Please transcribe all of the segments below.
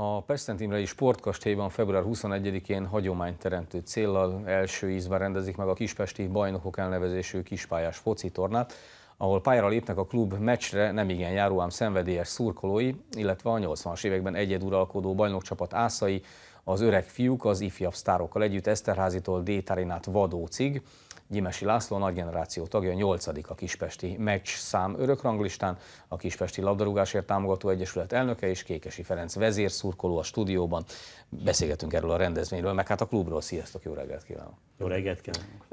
A Pesztent Imrei Sportkastélyban február 21-én hagyományteremtő céllal első ízben rendezik meg a Kispesti Bajnokok elnevezésű kispályás tornát, ahol pályára lépnek a klub meccsre nem igen járó, ám szenvedélyes szurkolói, illetve a 80-as években egyeduralkodó bajnokcsapat ászai, az öreg fiúk az ifjabb sztárokkal együtt Eszterházitól Détárinát Vadócig, Gyimesi László a generáció tagja, 8. a Kispesti meccs szám örökranglistán, a Kispesti Labdarúgásért Támogató Egyesület elnöke és Kékesi Ferenc vezérszurkoló a stúdióban. Beszélgetünk erről a rendezvényről, meg hát a klubról. Sziasztok, jó reggelt kívánok! Jó reggelt kívánok!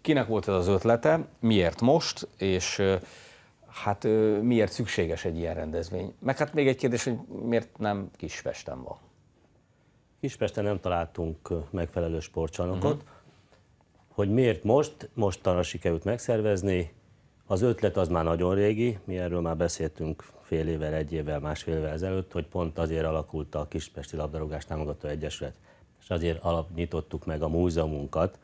Kinek volt ez az ötlete, miért most, és hát miért szükséges egy ilyen rendezvény? Meg hát még egy kérdés, hogy miért nem Kispesten van? Kispesten nem találtunk megfelelő sportcsarnokot. Uh-huh. Hogy miért most, mostanra sikerült megszervezni, az ötlet az már nagyon régi, mi erről már beszéltünk fél évvel, egy évvel, másfél évvel ezelőtt, hogy pont azért alakult a Kispesti Labdarúgás Támogató Egyesület, és azért alapnyitottuk meg a múzeumunkat,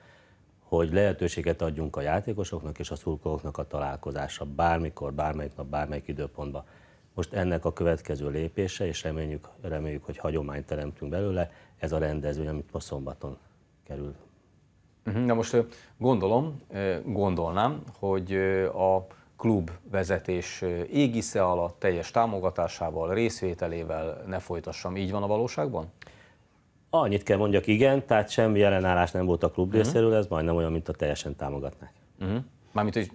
hogy lehetőséget adjunk a játékosoknak és a szurkolóknak a találkozásra bármikor, bármelyik nap, bármelyik időpontban. Most ennek a következő lépése, és reméljük, reméljük hogy hagyományt teremtünk belőle, ez a rendezvény, amit ma szombaton kerül Mhm, na most gondolom, gondolnám, hogy a klub vezetés égisze alatt, teljes támogatásával, részvételével ne folytassam. Így van a valóságban? Annyit kell mondjak, igen, tehát semmi jelenállás nem volt a klub uh-huh. részéről, ez majdnem olyan, mint a teljesen támogatnák. Uh-huh. Mármint, hogy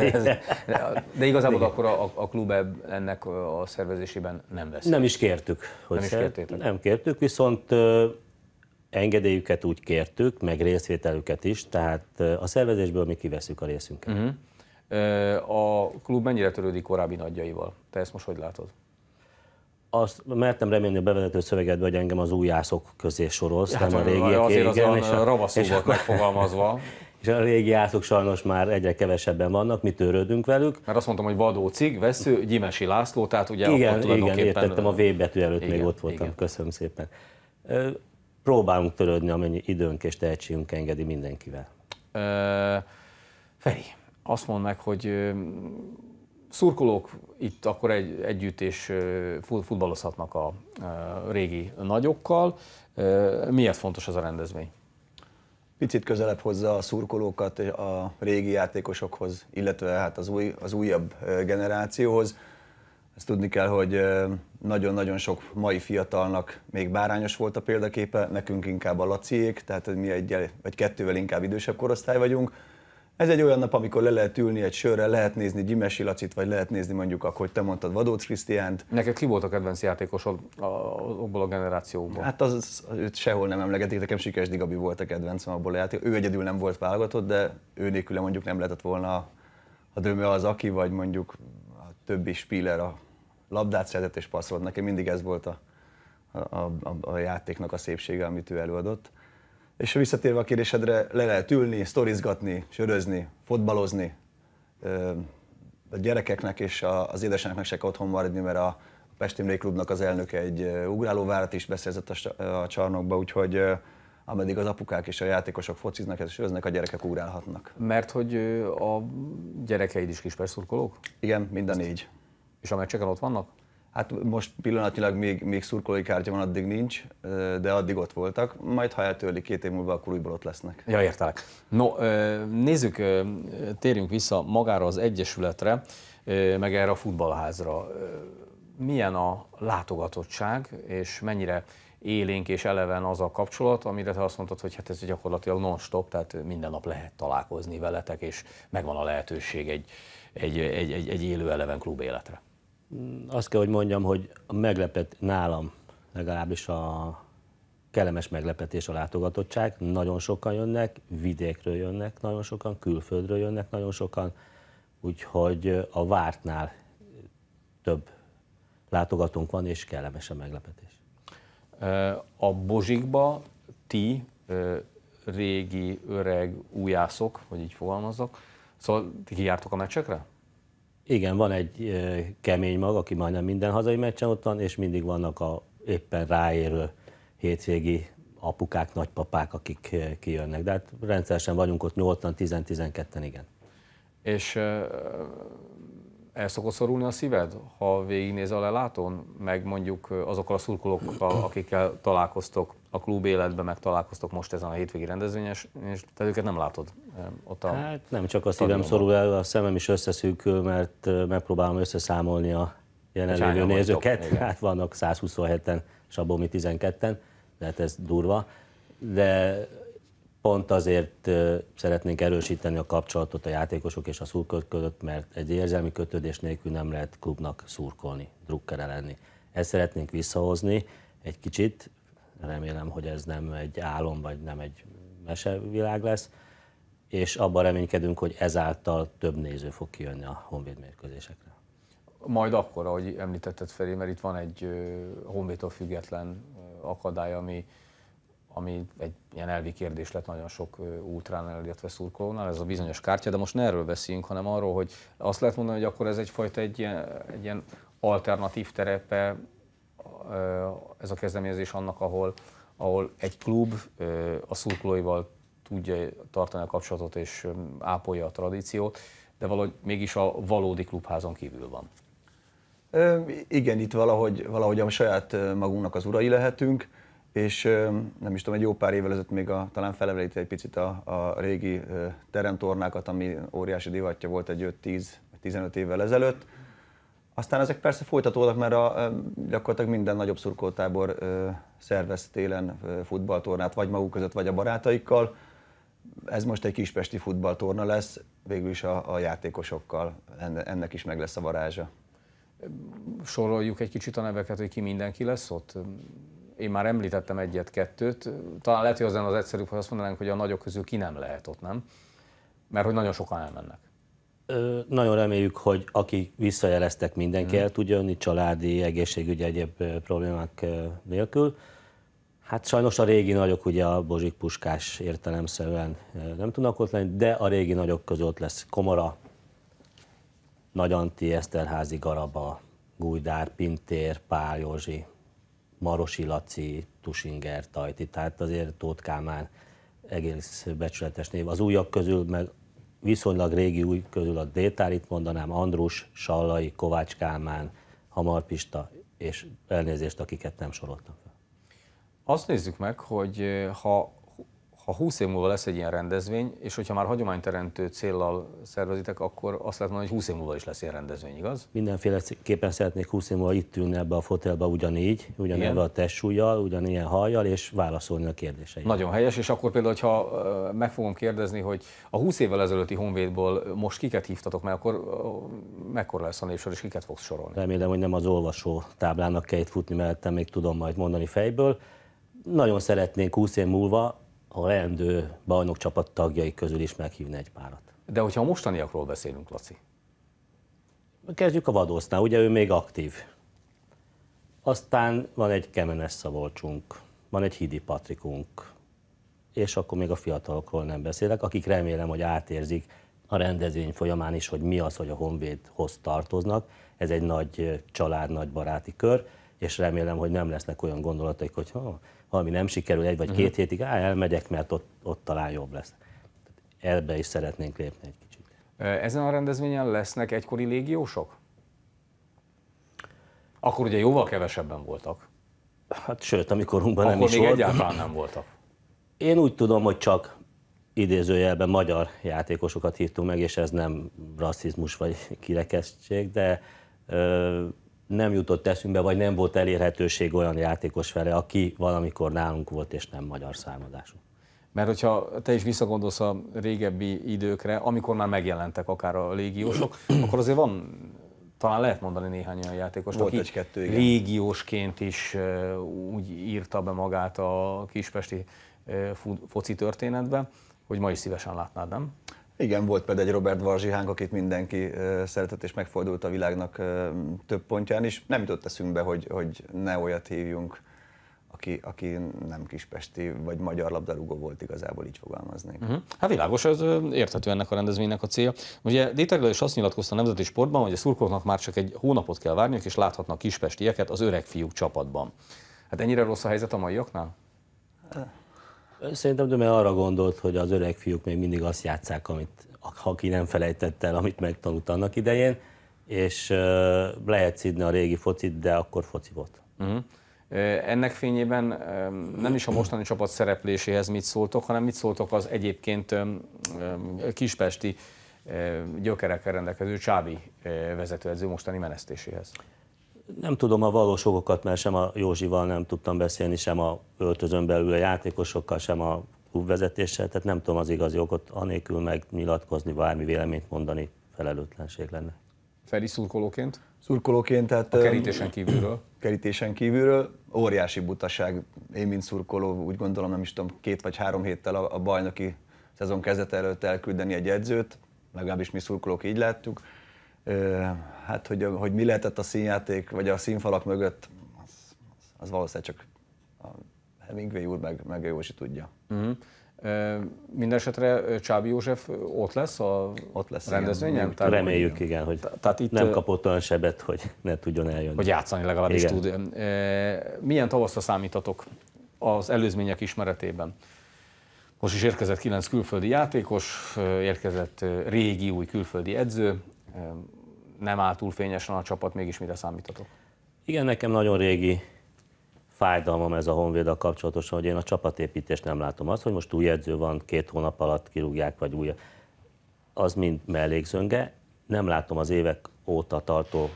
de igazából Igen. akkor a, a klub ennek a szervezésében nem vesz. Nem is kértük. Hogy nem is kértétek. Nem kértük, viszont engedélyüket úgy kértük, meg részvételüket is, tehát a szervezésből mi kiveszünk a részünket. Uh-huh. A klub mennyire törődik korábbi nagyjaival? Te ezt most hogy látod? Azt mertem remélni a bevezető szövegedbe, hogy engem az újászok közé sorolsz, hát, nem a hát, régiek. Azért az igen, és a, ravaszul volt megfogalmazva. És a régi ászok sajnos már egyre kevesebben vannak, mi törődünk velük. Mert azt mondtam, hogy Vadó Cig, Vesző, Gyimesi László, tehát ugye igen, akkor tulajdonképpen... Igen, értettem, a V betű előtt igen, még ott voltam, igen. köszönöm szépen próbálunk törődni, amennyi időnk és tehetségünk engedi mindenkivel. Ö, Feri, azt mondd meg, hogy szurkolók itt akkor egy, együtt és futballozhatnak a régi nagyokkal. Miért fontos ez a rendezvény? Picit közelebb hozza a szurkolókat a régi játékosokhoz, illetve hát az, új, az újabb generációhoz ezt tudni kell, hogy nagyon-nagyon sok mai fiatalnak még bárányos volt a példaképe, nekünk inkább a laciék, tehát mi egy vagy kettővel inkább idősebb korosztály vagyunk. Ez egy olyan nap, amikor le lehet ülni egy sörre, lehet nézni Gyimesi Lacit, vagy lehet nézni mondjuk, ahogy te mondtad, Vadóc Krisztiánt. Neked ki volt a kedvenc játékosod abból a generációból? Hát az, az, őt sehol nem emlegetik, nekem Sikes Digabi volt a kedvencem abból a játék. Ő egyedül nem volt válogatott, de ő nélküle mondjuk nem lehetett volna a Döme az aki, vagy mondjuk a többi spíler a labdát szerzett és passzolt. Nekem mindig ez volt a, a, a, a játéknak a szépsége, amit ő előadott. És visszatérve a kérésedre, le lehet ülni, sztorizgatni, sörözni, fotbalozni. A gyerekeknek és az édesanyáknak se kell otthon maradni, mert a Pesti Klubnak az elnöke egy ugrálóvárat is beszerzett a csarnokba, úgyhogy ameddig az apukák és a játékosok fociznak és söröznek, a gyerekek ugrálhatnak. Mert hogy a gyerekeid is kis perszurkolók? Igen, mind a négy. És a meccseken ott vannak? Hát most pillanatilag még, még szurkolói kártya van, addig nincs, de addig ott voltak. Majd ha eltörlik két év múlva, akkor újból ott lesznek. Ja, értelek. No, nézzük, térjünk vissza magára az Egyesületre, meg erre a futballházra. Milyen a látogatottság, és mennyire élénk és eleven az a kapcsolat, amire te azt mondtad, hogy hát ez gyakorlatilag non-stop, tehát minden nap lehet találkozni veletek, és megvan a lehetőség egy, egy, egy, egy, egy élő eleven klub életre. Azt kell, hogy mondjam, hogy meglepett nálam legalábbis a kellemes meglepetés a látogatottság. Nagyon sokan jönnek, vidékről jönnek, nagyon sokan külföldről jönnek, nagyon sokan, úgyhogy a vártnál több látogatónk van, és kellemes a meglepetés. A Bozsikba ti régi, öreg újászok, hogy így fogalmazok, szóval ti kijártok a meccsekre? Igen, van egy kemény mag, aki majdnem minden hazai meccsen ott van, és mindig vannak a éppen ráérő hétvégi apukák, nagypapák, akik kijönnek. De hát rendszeresen vagyunk ott 8-10-12-en, igen. És el szokott szorulni a szíved, ha végignéz a lelátón, meg mondjuk azokkal a szurkolókkal, akikkel találkoztok a klub életben, meg találkoztok most ezen a hétvégi rendezvényes, és te őket nem látod ott a Hát nem csak a szívem szorul el, a szemem is összeszűkül, mert megpróbálom összeszámolni a jelenlévő nézőket. Vagytok, hát vannak 127-en, és abból mi 12-en, de hát ez durva. De Pont azért szeretnénk erősíteni a kapcsolatot a játékosok és a szurkolók között, mert egy érzelmi kötődés nélkül nem lehet klubnak szurkolni, drukkere lenni. Ezt szeretnénk visszahozni egy kicsit, remélem, hogy ez nem egy álom, vagy nem egy mesevilág lesz, és abban reménykedünk, hogy ezáltal több néző fog kijönni a honvéd mérkőzésekre. Majd akkor, ahogy említetted Feri, mert itt van egy honvédtól független akadály, ami ami egy ilyen elvi kérdés lett nagyon sok ultrán illetve szurkolónál, ez a bizonyos kártya, de most ne erről beszéljünk, hanem arról, hogy azt lehet mondani, hogy akkor ez egyfajta egy ilyen, egy ilyen alternatív terepe ez a kezdeményezés annak, ahol, ahol egy klub a szurkolóival tudja tartani a kapcsolatot és ápolja a tradíciót, de valahogy mégis a valódi klubházon kívül van. igen, itt valahogy, valahogy a saját magunknak az urai lehetünk és nem is tudom, egy jó pár évvel ezelőtt még a, talán felemelíti egy picit a, a régi teremtornákat, ami óriási divatja volt egy 5-10-15 évvel ezelőtt. Aztán ezek persze folytatódnak, mert a, gyakorlatilag minden nagyobb szurkoltábor szervez télen futballtornát, vagy maguk között, vagy a barátaikkal. Ez most egy kispesti futballtorna lesz, végül is a, a játékosokkal. Ennek is meg lesz a varázsa. Soroljuk egy kicsit a neveket, hogy ki mindenki lesz ott? én már említettem egyet-kettőt, talán lehet, hogy az az egyszerűbb, hogy azt mondanánk, hogy a nagyok közül ki nem lehet ott, nem? Mert hogy nagyon sokan elmennek. Ö, nagyon reméljük, hogy aki visszajeleztek, mindenki hmm. el tud jönni, családi, egészségügyi, egyéb problémák nélkül. Hát sajnos a régi nagyok, ugye a Bozsik Puskás értelemszerűen nem tudnak ott lenni, de a régi nagyok között lesz Komora, Nagyanti, Eszterházi, Garaba, Gújdár, Pintér, Pál Józsi, Marosi Laci, Tusinger, Tajti, tehát azért Tóth Kálmán egész becsületes név. Az újak közül, meg viszonylag régi új közül a Détárit mondanám, Andrus, Sallai, Kovács Kálmán, Hamarpista, és elnézést, akiket nem soroltam fel. Azt nézzük meg, hogy eh, ha ha 20 év múlva lesz egy ilyen rendezvény, és hogyha már hagyományteremtő célral szervezitek, akkor azt lehet mondani, hogy 20 év múlva is lesz ilyen rendezvény, igaz? Mindenféleképpen szeretnék 20 év múlva itt ülni ebbe a fotelbe ugyanígy, ugyanebbe a testsúlyjal, ugyanilyen hajjal, és válaszolni a kérdéseimre. Nagyon helyes, és akkor például, ha meg fogom kérdezni, hogy a 20 évvel ezelőtti Honvédból most kiket hívtatok mert akkor mekkora lesz a népsor, és kiket fogsz sorolni? Remélem, hogy nem az olvasó táblának kell itt futni mellettem, még tudom majd mondani fejből. Nagyon szeretnénk 20 év múlva a leendő bajnok csapat tagjai közül is meghívni egy párat. De hogyha a mostaniakról beszélünk, Laci? Kezdjük a vadósznál, ugye ő még aktív. Aztán van egy Kemenes Szabolcsunk, van egy Hidi Patrikunk, és akkor még a fiatalokról nem beszélek, akik remélem, hogy átérzik a rendezvény folyamán is, hogy mi az, hogy a Honvédhoz tartoznak. Ez egy nagy család, nagy baráti kör és remélem, hogy nem lesznek olyan gondolataik, hogy ha valami nem sikerül egy vagy uh-huh. két hétig, á, elmegyek, mert ott, ott talán jobb lesz. Tehát ebbe is szeretnénk lépni egy kicsit. Ezen a rendezvényen lesznek egykori légiósok? Akkor ugye jóval kevesebben voltak. Hát sőt, amikorunkban rumban nem is volt. Akkor egyáltalán nem voltak. Én úgy tudom, hogy csak idézőjelben magyar játékosokat hívtunk meg, és ez nem rasszizmus vagy kirekesztség, de ö, nem jutott eszünkbe, vagy nem volt elérhetőség olyan játékos vele, aki valamikor nálunk volt, és nem magyar származású. Mert hogyha te is visszagondolsz a régebbi időkre, amikor már megjelentek akár a légiósok, akkor azért van, talán lehet mondani néhány olyan játékos, Volt aki egy kettő, igen. légiósként is úgy írta be magát a kispesti foci történetbe, hogy ma is szívesen látnád, nem? Igen, volt például egy Robert Varzsihánk, akit mindenki szeretett és megfordult a világnak több pontján is. Nem jutott eszünkbe, hogy, hogy ne olyat hívjunk, aki, aki nem kispesti vagy magyar labdarúgó volt igazából, így fogalmaznék. Uh-huh. Hát világos, ez érthető ennek a rendezvénynek a célja. Ugye Détergel is azt nyilatkozta a Nemzeti Sportban, hogy a szurkolóknak már csak egy hónapot kell várniuk, és láthatnak kispestieket az öreg fiúk csapatban. Hát ennyire rossz a helyzet a maiaknál? Szerintem Döme arra gondolt, hogy az öreg fiúk még mindig azt játszák, amit ha ki nem felejtett el, amit megtanult annak idején, és lehet szidni a régi focit, de akkor foci volt. Uh-huh. Ennek fényében nem is a mostani csapat szerepléséhez mit szóltok, hanem mit szóltok az egyébként kispesti gyökerekkel rendelkező Csábi vezetőedző mostani menesztéséhez? nem tudom a valós okokat, mert sem a Józsival nem tudtam beszélni, sem a öltözön belül a játékosokkal, sem a klubvezetéssel, tehát nem tudom az igazi okot, anélkül meg nyilatkozni, bármi véleményt mondani felelőtlenség lenne. Feri szurkolóként? Szurkolóként, tehát... A kerítésen kívülről? Kerítésen kívülről. Óriási butaság. Én, mint szurkoló, úgy gondolom, nem is tudom, két vagy három héttel a, a bajnoki szezon kezdete előtt elküldeni egy edzőt, legalábbis mi szurkolók így láttuk hát hogy, hogy mi lehetett a színjáték, vagy a színfalak mögött, az, az valószínűleg csak a Hemingway úr meg, meg Józsi tudja. Uh-huh. Mindenesetre Csábi József ott lesz a ott lesz, rendezvényen? Igen. Reméljük, igen, hogy tehát itt, nem kapott olyan sebet, hogy ne tudjon eljönni. Hogy játszani legalábbis igen. tud. milyen tavaszra számítatok az előzmények ismeretében? Most is érkezett kilenc külföldi játékos, érkezett régi új külföldi edző, nem áll túl fényesen a csapat, mégis mire számítatok? Igen, nekem nagyon régi fájdalmam ez a Honvéddal kapcsolatosan, hogy én a csapatépítést nem látom. Az, hogy most új edző van, két hónap alatt kirúgják, vagy új, az mind mellékzönge. Nem látom az évek óta tartó,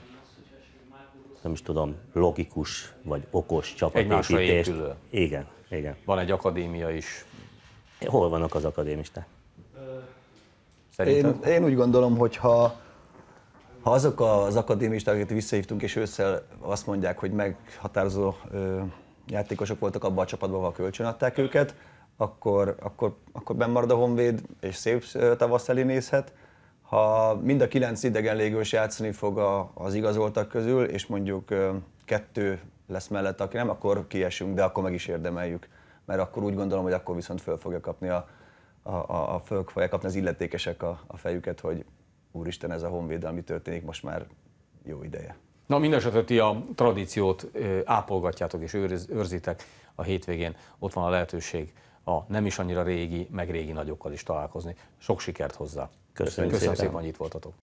nem is tudom, logikus vagy okos csapatépítést. Igen, igen. Van egy akadémia is. Hol vannak az akadémisták? Én, én úgy gondolom, hogy ha ha azok az akadémisták, akiket visszahívtunk, és ősszel azt mondják, hogy meghatározó játékosok voltak abban a csapatban, ahol kölcsönadták őket, akkor, akkor, akkor bennmarad a Honvéd, és szép tavasz elé nézhet. Ha mind a kilenc idegen légős játszani fog a, az igazoltak közül, és mondjuk kettő lesz mellett, aki nem, akkor kiesünk, de akkor meg is érdemeljük. Mert akkor úgy gondolom, hogy akkor viszont föl fogja kapni a, a, a, a föl fogja kapni az illetékesek a, a fejüket, hogy úristen, ez a honvédelmi történik most már jó ideje. Na mindesetre ti a tradíciót ápolgatjátok és őrz, őrzitek a hétvégén. Ott van a lehetőség a nem is annyira régi, meg régi nagyokkal is találkozni. Sok sikert hozzá. Köszönöm Köszönöm szépen hogy itt voltatok.